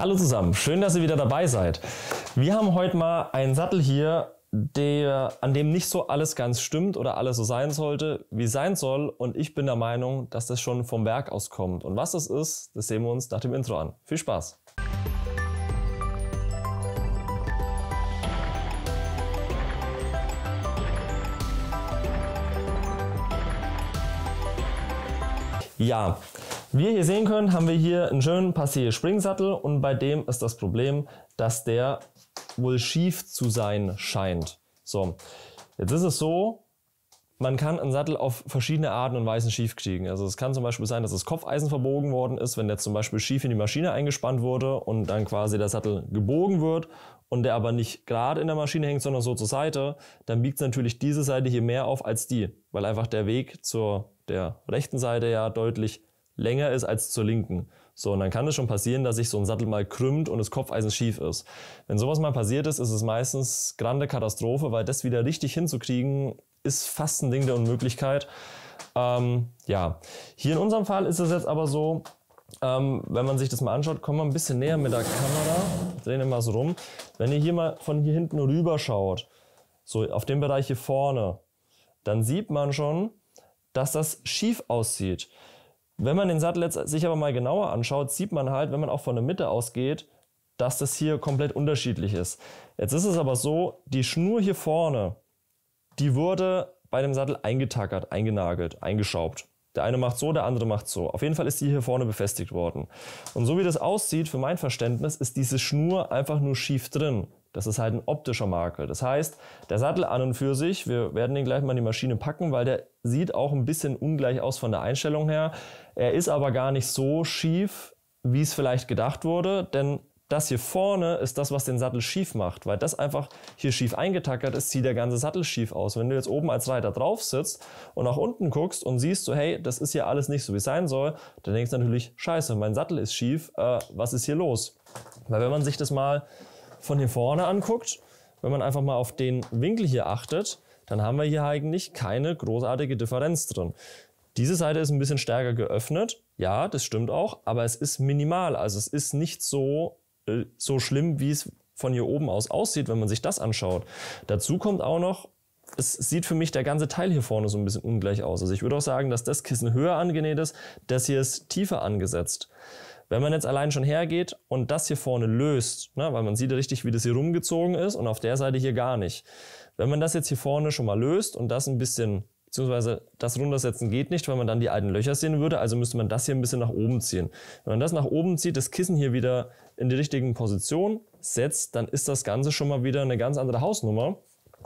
Hallo zusammen, schön, dass ihr wieder dabei seid. Wir haben heute mal einen Sattel hier, der, an dem nicht so alles ganz stimmt oder alles so sein sollte, wie sein soll. Und ich bin der Meinung, dass das schon vom Werk aus kommt. Und was das ist, das sehen wir uns nach dem Intro an. Viel Spaß! Ja, wie ihr hier sehen könnt, haben wir hier einen schönen Passier Springsattel und bei dem ist das Problem, dass der wohl schief zu sein scheint. So, jetzt ist es so, man kann einen Sattel auf verschiedene Arten und Weisen schief kriegen. Also es kann zum Beispiel sein, dass das Kopfeisen verbogen worden ist, wenn der zum Beispiel schief in die Maschine eingespannt wurde und dann quasi der Sattel gebogen wird und der aber nicht gerade in der Maschine hängt, sondern so zur Seite, dann biegt natürlich diese Seite hier mehr auf als die, weil einfach der Weg zur der rechten Seite ja deutlich länger ist als zur linken. So, und dann kann es schon passieren, dass sich so ein Sattel mal krümmt und das Kopfeisen schief ist. Wenn sowas mal passiert ist, ist es meistens grande Katastrophe, weil das wieder richtig hinzukriegen, ist fast ein Ding der Unmöglichkeit. Ähm, ja, hier in unserem Fall ist es jetzt aber so, ähm, wenn man sich das mal anschaut, kommen wir ein bisschen näher mit der Kamera, drehen wir mal so rum. Wenn ihr hier mal von hier hinten rüber schaut, so auf dem Bereich hier vorne, dann sieht man schon, dass das schief aussieht. Wenn man den Sattel jetzt sich aber mal genauer anschaut, sieht man halt, wenn man auch von der Mitte ausgeht, dass das hier komplett unterschiedlich ist. Jetzt ist es aber so, die Schnur hier vorne, die wurde bei dem Sattel eingetackert, eingenagelt, eingeschraubt. Der eine macht so, der andere macht so. Auf jeden Fall ist die hier vorne befestigt worden. Und so wie das aussieht, für mein Verständnis, ist diese Schnur einfach nur schief drin. Das ist halt ein optischer Makel. Das heißt, der Sattel an und für sich, wir werden den gleich mal in die Maschine packen, weil der sieht auch ein bisschen ungleich aus von der Einstellung her. Er ist aber gar nicht so schief, wie es vielleicht gedacht wurde, denn das hier vorne ist das, was den Sattel schief macht, weil das einfach hier schief eingetackert ist, sieht der ganze Sattel schief aus. Wenn du jetzt oben als Reiter drauf sitzt und nach unten guckst und siehst so, hey, das ist hier alles nicht so, wie es sein soll, dann denkst du natürlich, scheiße, mein Sattel ist schief, äh, was ist hier los? Weil wenn man sich das mal von hier vorne anguckt, wenn man einfach mal auf den Winkel hier achtet, dann haben wir hier eigentlich keine großartige Differenz drin. Diese Seite ist ein bisschen stärker geöffnet. Ja, das stimmt auch, aber es ist minimal. Also es ist nicht so, äh, so schlimm, wie es von hier oben aus aussieht, wenn man sich das anschaut. Dazu kommt auch noch, es sieht für mich der ganze Teil hier vorne so ein bisschen ungleich aus. Also ich würde auch sagen, dass das Kissen höher angenäht ist, das hier ist tiefer angesetzt. Wenn man jetzt allein schon hergeht und das hier vorne löst, ne, weil man sieht richtig, wie das hier rumgezogen ist und auf der Seite hier gar nicht. Wenn man das jetzt hier vorne schon mal löst und das ein bisschen, beziehungsweise das runtersetzen geht nicht, weil man dann die alten Löcher sehen würde, also müsste man das hier ein bisschen nach oben ziehen. Wenn man das nach oben zieht, das Kissen hier wieder in die richtigen Position setzt, dann ist das Ganze schon mal wieder eine ganz andere Hausnummer.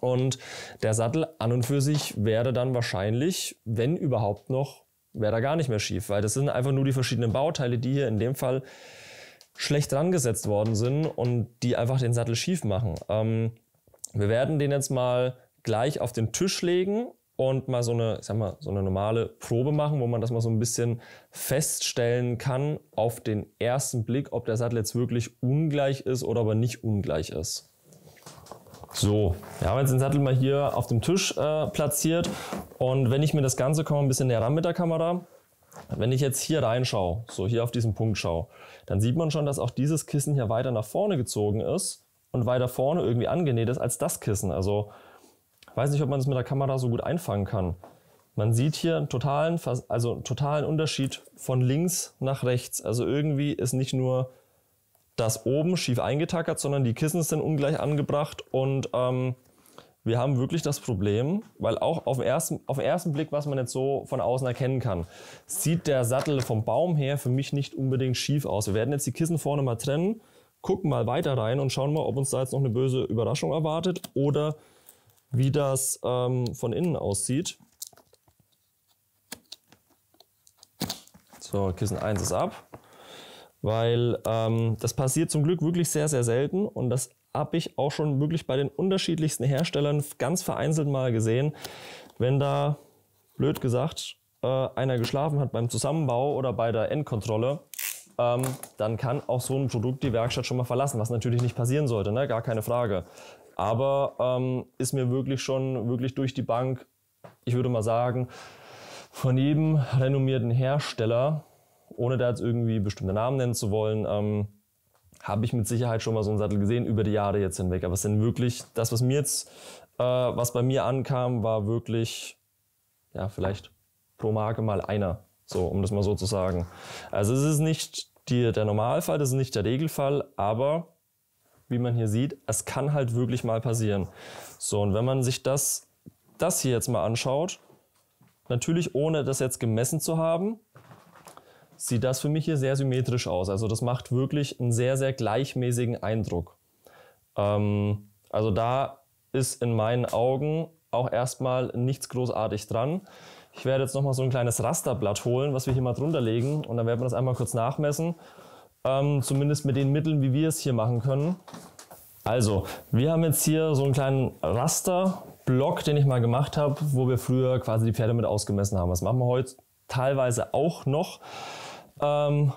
Und der Sattel an und für sich wäre dann wahrscheinlich, wenn überhaupt noch, wäre da gar nicht mehr schief, weil das sind einfach nur die verschiedenen Bauteile, die hier in dem Fall schlecht rangesetzt worden sind und die einfach den Sattel schief machen. Ähm, wir werden den jetzt mal gleich auf den Tisch legen und mal so eine, ich sag mal, so eine normale Probe machen, wo man das mal so ein bisschen feststellen kann auf den ersten Blick, ob der Sattel jetzt wirklich ungleich ist oder aber nicht ungleich ist. So, wir haben jetzt den Sattel mal hier auf dem Tisch äh, platziert und wenn ich mir das Ganze komme ein bisschen näher ran mit der Kamera, wenn ich jetzt hier reinschaue, so hier auf diesen Punkt schaue, dann sieht man schon, dass auch dieses Kissen hier weiter nach vorne gezogen ist und weiter vorne irgendwie angenäht ist als das Kissen. Also weiß nicht, ob man das mit der Kamera so gut einfangen kann. Man sieht hier einen totalen, also einen totalen Unterschied von links nach rechts. Also irgendwie ist nicht nur das oben schief eingetackert, sondern die Kissen sind ungleich angebracht und ähm, wir haben wirklich das Problem, weil auch auf den, ersten, auf den ersten Blick, was man jetzt so von außen erkennen kann, sieht der Sattel vom Baum her für mich nicht unbedingt schief aus. Wir werden jetzt die Kissen vorne mal trennen, gucken mal weiter rein und schauen mal, ob uns da jetzt noch eine böse Überraschung erwartet oder wie das ähm, von innen aussieht. So, Kissen 1 ist ab weil ähm, das passiert zum Glück wirklich sehr, sehr selten und das habe ich auch schon wirklich bei den unterschiedlichsten Herstellern ganz vereinzelt mal gesehen, wenn da, blöd gesagt, äh, einer geschlafen hat beim Zusammenbau oder bei der Endkontrolle, ähm, dann kann auch so ein Produkt die Werkstatt schon mal verlassen, was natürlich nicht passieren sollte, ne? gar keine Frage. Aber ähm, ist mir wirklich schon wirklich durch die Bank, ich würde mal sagen, von jedem renommierten Hersteller ohne da jetzt irgendwie bestimmte Namen nennen zu wollen, ähm, habe ich mit Sicherheit schon mal so einen Sattel gesehen über die Jahre jetzt hinweg. Aber es sind wirklich, das, was mir jetzt, äh, was bei mir ankam, war wirklich, ja, vielleicht pro Marke mal einer. So, um das mal so zu sagen. Also es ist nicht die, der Normalfall, das ist nicht der Regelfall, aber wie man hier sieht, es kann halt wirklich mal passieren. So, und wenn man sich das, das hier jetzt mal anschaut, natürlich ohne das jetzt gemessen zu haben, sieht das für mich hier sehr symmetrisch aus. Also das macht wirklich einen sehr, sehr gleichmäßigen Eindruck. Ähm, also da ist in meinen Augen auch erstmal nichts großartig dran. Ich werde jetzt nochmal so ein kleines Rasterblatt holen, was wir hier mal drunter legen und dann werden wir das einmal kurz nachmessen. Ähm, zumindest mit den Mitteln, wie wir es hier machen können. Also, wir haben jetzt hier so einen kleinen Rasterblock, den ich mal gemacht habe, wo wir früher quasi die Pferde mit ausgemessen haben. Das machen wir heute teilweise auch noch. Ähm,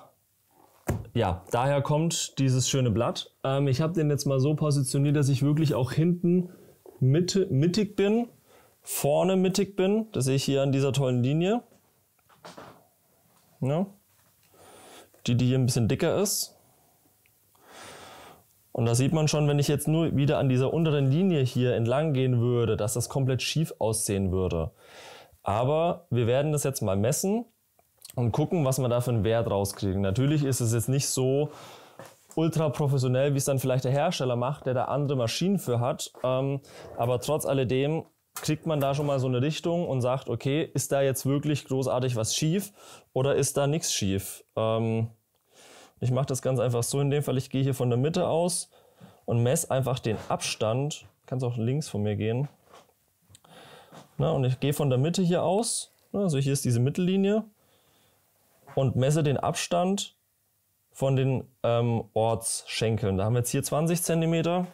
ja, daher kommt dieses schöne Blatt. Ähm, ich habe den jetzt mal so positioniert, dass ich wirklich auch hinten Mitte, mittig bin, vorne mittig bin. Das sehe ich hier an dieser tollen Linie. Ja. Die, die hier ein bisschen dicker ist. Und da sieht man schon, wenn ich jetzt nur wieder an dieser unteren Linie hier entlang gehen würde, dass das komplett schief aussehen würde. Aber wir werden das jetzt mal messen und gucken, was wir da für einen Wert rauskriegen. Natürlich ist es jetzt nicht so ultra professionell, wie es dann vielleicht der Hersteller macht, der da andere Maschinen für hat. Ähm, aber trotz alledem kriegt man da schon mal so eine Richtung und sagt, okay, ist da jetzt wirklich großartig was schief oder ist da nichts schief? Ähm, ich mache das ganz einfach so in dem Fall, ich gehe hier von der Mitte aus und messe einfach den Abstand. Kann es auch links von mir gehen. Na, und ich gehe von der Mitte hier aus. Also hier ist diese Mittellinie und messe den Abstand von den ähm, Ortsschenkeln. Da haben wir jetzt hier 20 cm.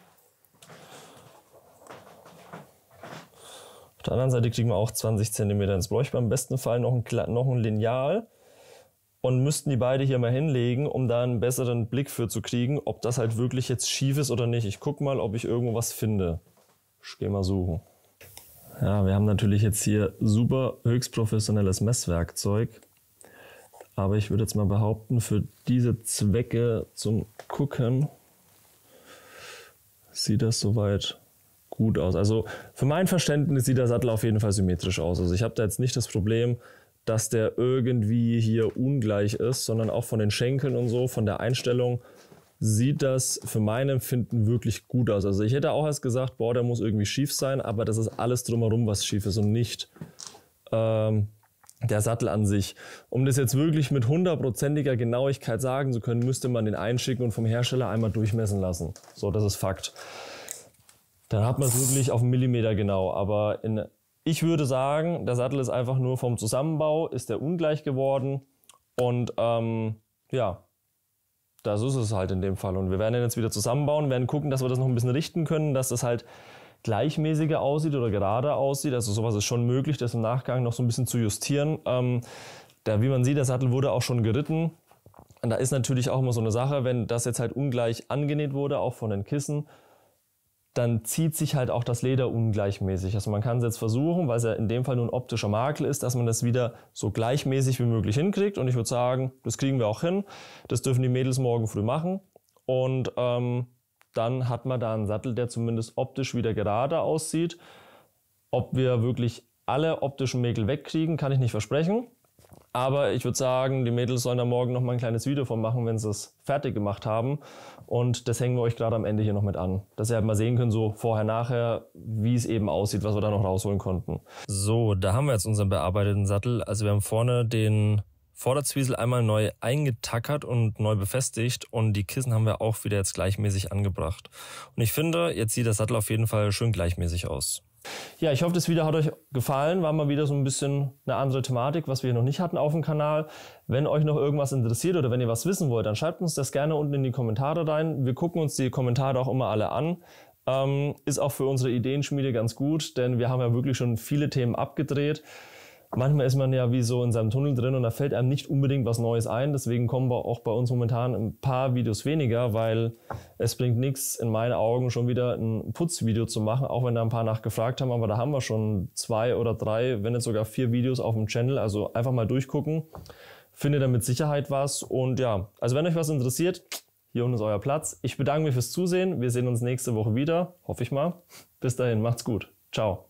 Auf der anderen Seite kriegen wir auch 20 cm. Jetzt bräuchte man im besten Fall noch ein, noch ein Lineal und müssten die beide hier mal hinlegen, um da einen besseren Blick für zu kriegen, ob das halt wirklich jetzt schief ist oder nicht. Ich guck mal, ob ich irgendwo was finde. Ich gehe mal suchen. Ja, wir haben natürlich jetzt hier super höchst professionelles Messwerkzeug. Aber ich würde jetzt mal behaupten, für diese Zwecke zum Gucken sieht das soweit gut aus. Also für mein Verständnis sieht der Sattel auf jeden Fall symmetrisch aus. Also ich habe da jetzt nicht das Problem, dass der irgendwie hier ungleich ist, sondern auch von den Schenkeln und so, von der Einstellung sieht das für mein Empfinden wirklich gut aus. Also ich hätte auch erst gesagt, boah, der muss irgendwie schief sein, aber das ist alles drumherum, was schief ist und nicht ähm, der Sattel an sich. Um das jetzt wirklich mit hundertprozentiger Genauigkeit sagen zu können, müsste man den einschicken und vom Hersteller einmal durchmessen lassen. So, das ist Fakt. Dann hat man es wirklich auf einen Millimeter genau. Aber in, ich würde sagen, der Sattel ist einfach nur vom Zusammenbau, ist der ungleich geworden. Und ähm, ja, das ist es halt in dem Fall. Und wir werden den jetzt wieder zusammenbauen, werden gucken, dass wir das noch ein bisschen richten können, dass das halt gleichmäßiger aussieht oder gerade aussieht. Also sowas ist schon möglich, das im Nachgang noch so ein bisschen zu justieren. Ähm, da, wie man sieht, der Sattel wurde auch schon geritten. Und da ist natürlich auch immer so eine Sache, wenn das jetzt halt ungleich angenäht wurde, auch von den Kissen, dann zieht sich halt auch das Leder ungleichmäßig. Also man kann es jetzt versuchen, weil es ja in dem Fall nur ein optischer Makel ist, dass man das wieder so gleichmäßig wie möglich hinkriegt. Und ich würde sagen, das kriegen wir auch hin. Das dürfen die Mädels morgen früh machen. Und ähm, dann hat man da einen Sattel, der zumindest optisch wieder gerade aussieht. Ob wir wirklich alle optischen Mäkel wegkriegen, kann ich nicht versprechen. Aber ich würde sagen, die Mädels sollen da morgen noch mal ein kleines Video von machen, wenn sie es fertig gemacht haben. Und das hängen wir euch gerade am Ende hier noch mit an, dass ihr halt mal sehen könnt, so vorher, nachher, wie es eben aussieht, was wir da noch rausholen konnten. So, da haben wir jetzt unseren bearbeiteten Sattel. Also wir haben vorne den Vorderzwiesel einmal neu eingetackert und neu befestigt und die Kissen haben wir auch wieder jetzt gleichmäßig angebracht. Und ich finde, jetzt sieht der Sattel auf jeden Fall schön gleichmäßig aus. Ja, ich hoffe, das Video hat euch gefallen. War mal wieder so ein bisschen eine andere Thematik, was wir hier noch nicht hatten auf dem Kanal. Wenn euch noch irgendwas interessiert oder wenn ihr was wissen wollt, dann schreibt uns das gerne unten in die Kommentare rein. Wir gucken uns die Kommentare auch immer alle an. Ähm, ist auch für unsere Ideenschmiede ganz gut, denn wir haben ja wirklich schon viele Themen abgedreht manchmal ist man ja wie so in seinem Tunnel drin und da fällt einem nicht unbedingt was Neues ein. Deswegen kommen wir auch bei uns momentan ein paar Videos weniger, weil es bringt nichts in meinen Augen schon wieder ein Putzvideo zu machen, auch wenn da ein paar nachgefragt haben. Aber da haben wir schon zwei oder drei, wenn jetzt sogar vier Videos auf dem Channel. Also einfach mal durchgucken. Findet dann mit Sicherheit was. Und ja, also wenn euch was interessiert, hier unten ist euer Platz. Ich bedanke mich fürs Zusehen. Wir sehen uns nächste Woche wieder. Hoffe ich mal. Bis dahin, macht's gut. Ciao.